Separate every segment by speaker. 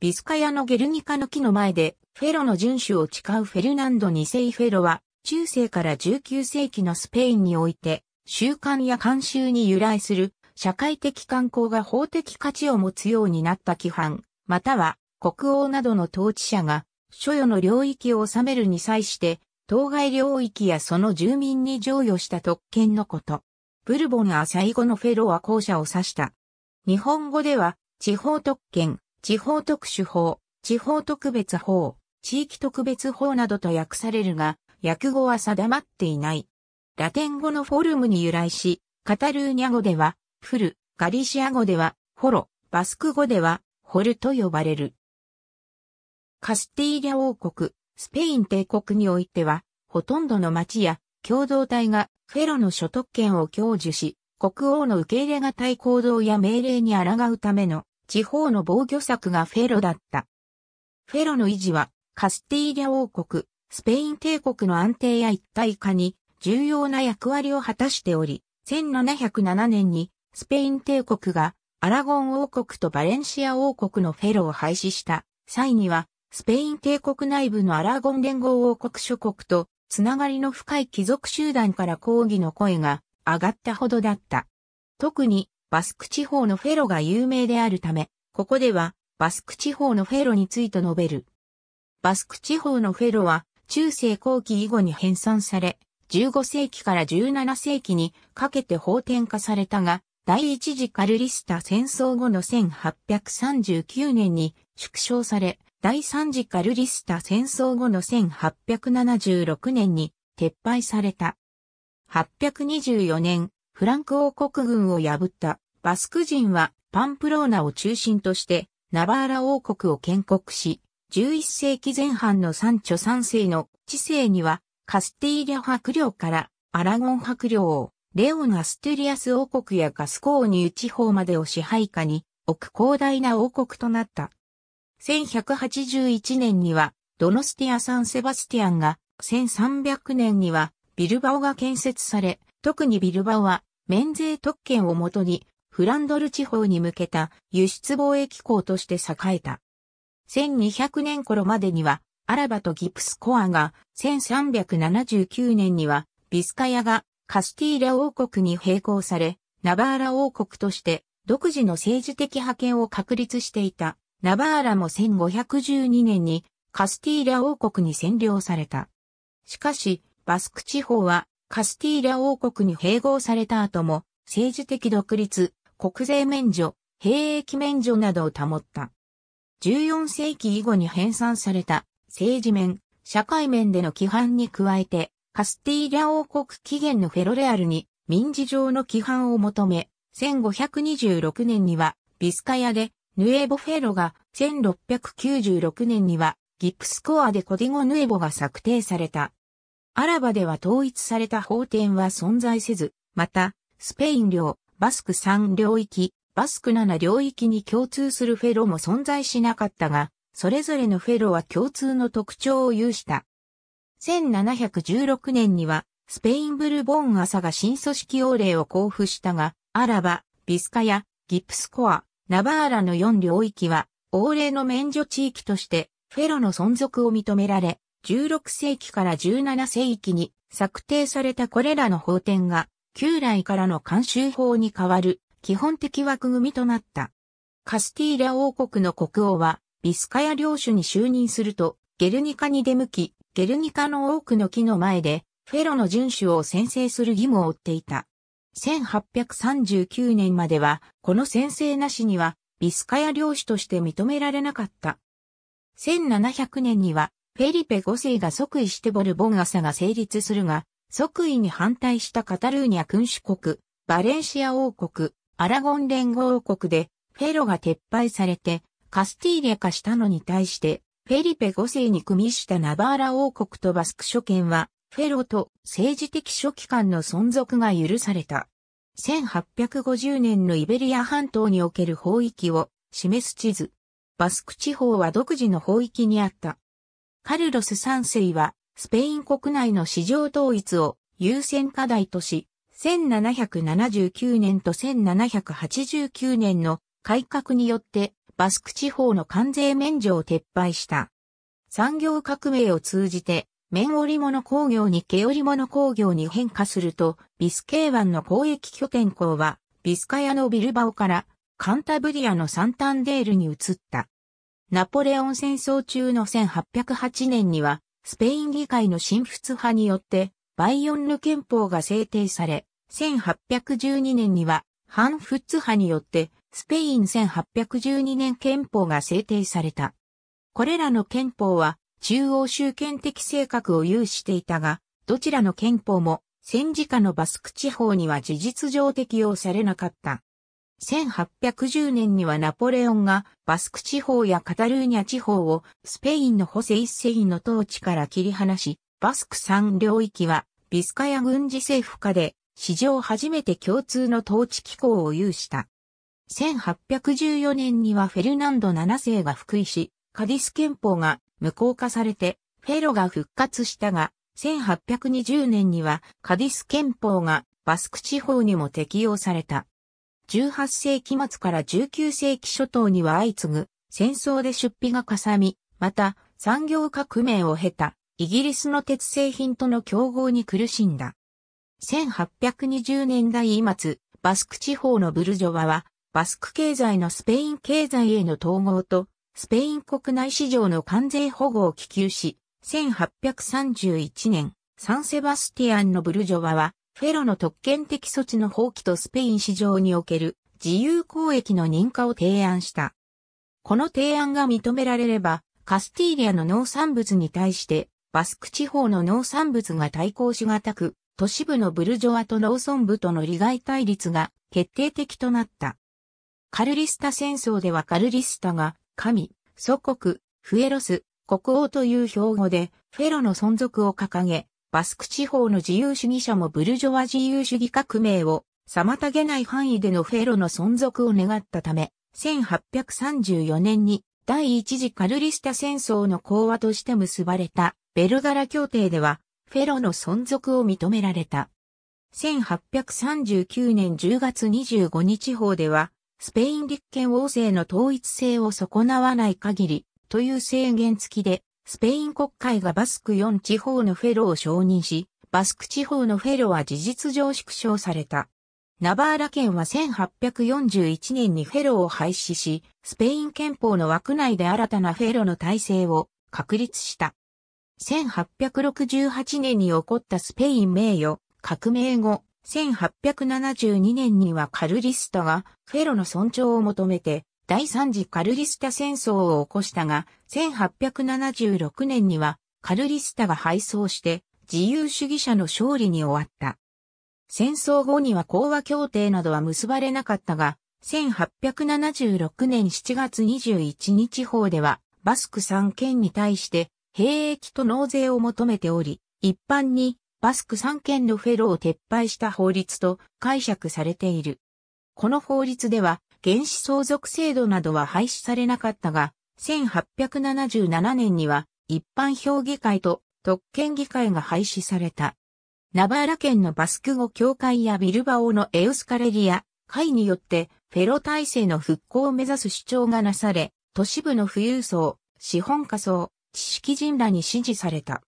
Speaker 1: ビスカヤのゲルニカの木の前で、フェロの遵守を誓うフェルナンド2世フェロは、中世から19世紀のスペインにおいて、習慣や慣習に由来する、社会的慣行が法的価値を持つようになった規範、または、国王などの統治者が、所与の領域を治めるに際して、当該領域やその住民に譲与した特権のこと。ブルボンは最後のフェロは後者を指した。日本語では、地方特権、地方特殊法、地方特別法、地域特別法などと訳されるが、訳語は定まっていない。ラテン語のフォルムに由来し、カタルーニャ語では、フル、ガリシア語では、ホロ、バスク語では、ホルと呼ばれる。カスティーリャ王国、スペイン帝国においては、ほとんどの町や共同体がフェロの所得権を享受し、国王の受け入れがたい行動や命令に抗うための地方の防御策がフェロだった。フェロの維持は、カスティーリャ王国、スペイン帝国の安定や一体化に重要な役割を果たしており、1707年にスペイン帝国がアラゴン王国とバレンシア王国のフェロを廃止した際には、スペイン帝国内部のアラゴン連合王国諸国とつながりの深い貴族集団から抗議の声が上がったほどだった。特にバスク地方のフェロが有名であるため、ここでは、バスク地方のフェロについて述べる。バスク地方のフェロは、中世後期以後に編纂され、15世紀から17世紀にかけて法典化されたが、第一次カルリスタ戦争後の1839年に縮小され、第三次カルリスタ戦争後の1876年に撤廃された。824年、フランク王国軍を破ったバスク人はパンプローナを中心としてナバーラ王国を建国し、11世紀前半の三著三世の知性にはカスティーリャ伯領からアラゴン伯領を、レオン・アステリアス王国やガスコーニュ地方までを支配下に置く広大な王国となった。1181年にはドノスティア・サン・セバスティアンが1300年にはビルバオが建設され、特にビルバオは免税特権をもとに、フランドル地方に向けた輸出貿易港として栄えた。1200年頃までには、アラバとギプスコアが、1379年には、ビスカヤがカスティーラ王国に並行され、ナバーラ王国として独自の政治的覇権を確立していた。ナバーラも1512年にカスティーラ王国に占領された。しかし、バスク地方はカスティーリャ王国に併合された後も、政治的独立、国税免除、兵役免除などを保った。14世紀以後に編纂された政治面、社会面での規範に加えて、カスティーリャ王国起源のフェロレアルに民事上の規範を求め、1526年にはビスカヤでヌエボフェロが、1696年にはギプスコアでコディゴヌエボが策定された。アラバでは統一された法典は存在せず、また、スペイン領、バスク3領域、バスク7領域に共通するフェロも存在しなかったが、それぞれのフェロは共通の特徴を有した。1716年には、スペインブルボン朝が新組織王令を交付したが、アラバ、ビスカヤ、ギプスコア、ナバーラの4領域は、王令の免除地域として、フェロの存続を認められ、16世紀から17世紀に策定されたこれらの法典が、旧来からの慣習法に代わる基本的枠組みとなった。カスティーラ王国の国王は、ビスカヤ領主に就任すると、ゲルニカに出向き、ゲルニカの多くの木の前で、フェロの遵守を宣誓する義務を負っていた。1839年までは、この宣誓なしには、ビスカヤ領主として認められなかった。1700年には、フェリペ5世が即位してボルボン朝が成立するが、即位に反対したカタルーニャ君主国、バレンシア王国、アラゴン連合王国で、フェロが撤廃されて、カスティーリア化したのに対して、フェリペ5世に組みしたナバーラ王国とバスク諸県は、フェロと政治的諸機関の存続が許された。1850年のイベリア半島における法域を示す地図。バスク地方は独自の法域にあった。カルロス3世は、スペイン国内の市場統一を優先課題とし、1779年と1789年の改革によってバスク地方の関税免除を撤廃した。産業革命を通じて、綿織物工業に毛織物工業に変化すると、ビスケー湾の交易拠点港は、ビスカヤのビルバオからカンタブリアのサンタンデールに移った。ナポレオン戦争中の1808年には、スペイン議会の新仏派によって、バイヨンヌ憲法が制定され、1812年には、反仏派によって、スペイン1812年憲法が制定された。これらの憲法は、中央集権的性格を有していたが、どちらの憲法も、戦時下のバスク地方には事実上適用されなかった。1810年にはナポレオンがバスク地方やカタルーニャ地方をスペインのホセイッセイの統治から切り離し、バスク3領域はビスカヤ軍事政府下で史上初めて共通の統治機構を有した。1814年にはフェルナンド7世が復位し、カディス憲法が無効化されてフェロが復活したが、1820年にはカディス憲法がバスク地方にも適用された。18世紀末から19世紀初頭には相次ぐ戦争で出費がかさみ、また産業革命を経たイギリスの鉄製品との競合に苦しんだ。1820年代末、バスク地方のブルジョワは、バスク経済のスペイン経済への統合と、スペイン国内市場の関税保護を希求し、1831年、サンセバスティアンのブルジョワは、フェロの特権的措置の放棄とスペイン市場における自由交易の認可を提案した。この提案が認められれば、カスティーリアの農産物に対して、バスク地方の農産物が対抗しがたく、都市部のブルジョアと農村部との利害対立が決定的となった。カルリスタ戦争ではカルリスタが、神、祖国、フエロス、国王という標語で、フェロの存続を掲げ、バスク地方の自由主義者もブルジョワ自由主義革命を妨げない範囲でのフェロの存続を願ったため、1834年に第一次カルリスタ戦争の講和として結ばれたベルガラ協定では、フェロの存続を認められた。1839年10月25日法では、スペイン立憲王政の統一性を損なわない限り、という制限付きで、スペイン国会がバスク4地方のフェロを承認し、バスク地方のフェロは事実上縮小された。ナバーラ県は1841年にフェロを廃止し、スペイン憲法の枠内で新たなフェロの体制を確立した。1868年に起こったスペイン名誉革命後、1872年にはカルリスタがフェロの尊重を求めて第3次カルリスタ戦争を起こしたが、1876年にはカルリスタが敗走して自由主義者の勝利に終わった。戦争後には講和協定などは結ばれなかったが、1876年7月21日法では、バスク3県に対して兵役と納税を求めており、一般にバスク3県のフェロを撤廃した法律と解釈されている。この法律では、原子相続制度などは廃止されなかったが、1877年には一般評議会と特権議会が廃止された。ナバーラ県のバスク語協会やビルバオのエウスカレリア会によってフェロ体制の復興を目指す主張がなされ、都市部の富裕層、資本家層、知識人らに支持された。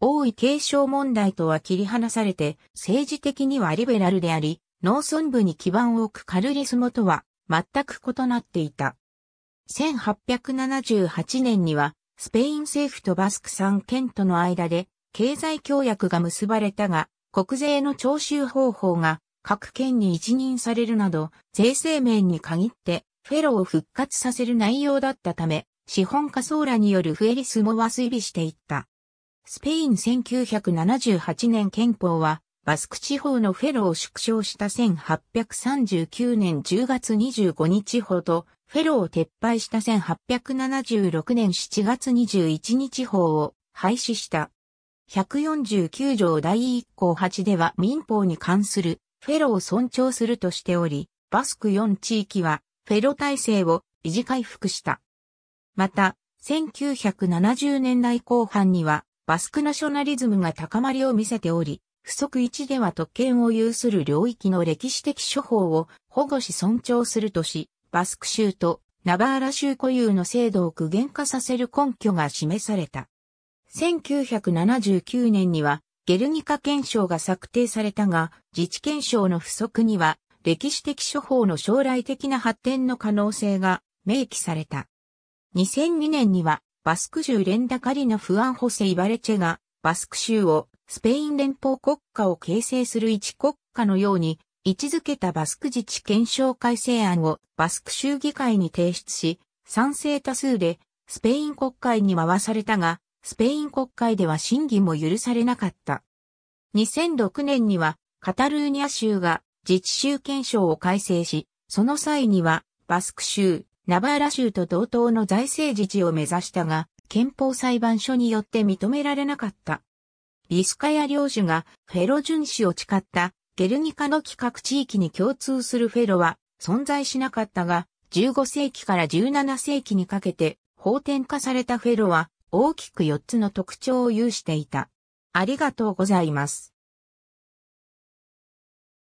Speaker 1: 王位継承問題とは切り離されて、政治的にはリベラルであり、農村部に基盤を置くカルリスモとは全く異なっていた。1878年には、スペイン政府とバスク3県との間で、経済協約が結ばれたが、国税の徴収方法が各県に一任されるなど、税制面に限ってフェロを復活させる内容だったため、資本家ソーラによるフェリスもは推備していった。スペイン1978年憲法はバスク地方のフェロを縮小した1839年10月25日法と、フェロを撤廃した1876年7月21日法を廃止した。149条第1項8では民法に関するフェロを尊重するとしており、バスク4地域はフェロ体制を維持回復した。また、1970年代後半にはバスクナショナリズムが高まりを見せており、不足1では特権を有する領域の歴史的処方を保護し尊重するとし、バスク州とナバーラ州固有の制度を具現化させる根拠が示された。1979年にはゲルニカ憲章が策定されたが、自治憲章の不足には歴史的処方の将来的な発展の可能性が明記された。2002年にはバスク州レンダカリのフアンホセ・イバレチェがバスク州をスペイン連邦国家を形成する一国家のように位置づけたバスク自治憲章改正案をバスク州議会に提出し、賛成多数でスペイン国会に回されたが、スペイン国会では審議も許されなかった。2006年にはカタルーニャ州が自治州憲章を改正し、その際にはバスク州、ナバーラ州と同等の財政自治を目指したが、憲法裁判所によって認められなかった。リスカヤ領主がフェロ巡視を誓ったゲルニカの企画地域に共通するフェロは存在しなかったが、15世紀から17世紀にかけて法典化されたフェロは大きく4つの特徴を有していた。ありがとうございます。